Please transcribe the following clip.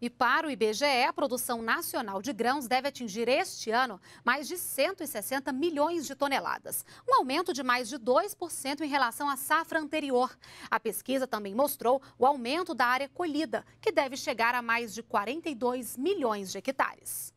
E para o IBGE, a produção nacional de grãos deve atingir este ano mais de 160 milhões de toneladas, um aumento de mais de 2% em relação à safra anterior. A pesquisa também mostrou o aumento da área colhida, que deve chegar a mais de 42 milhões de hectares.